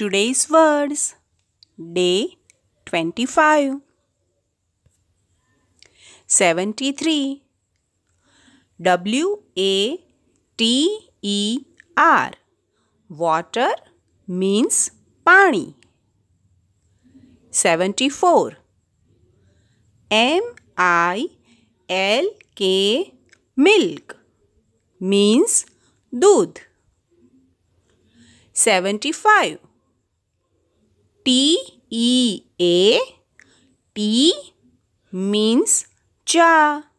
today's words. Day 25. 73. W A T E R. Water means Pani. 74. M I L K milk means dudh. 75. T E A T means cha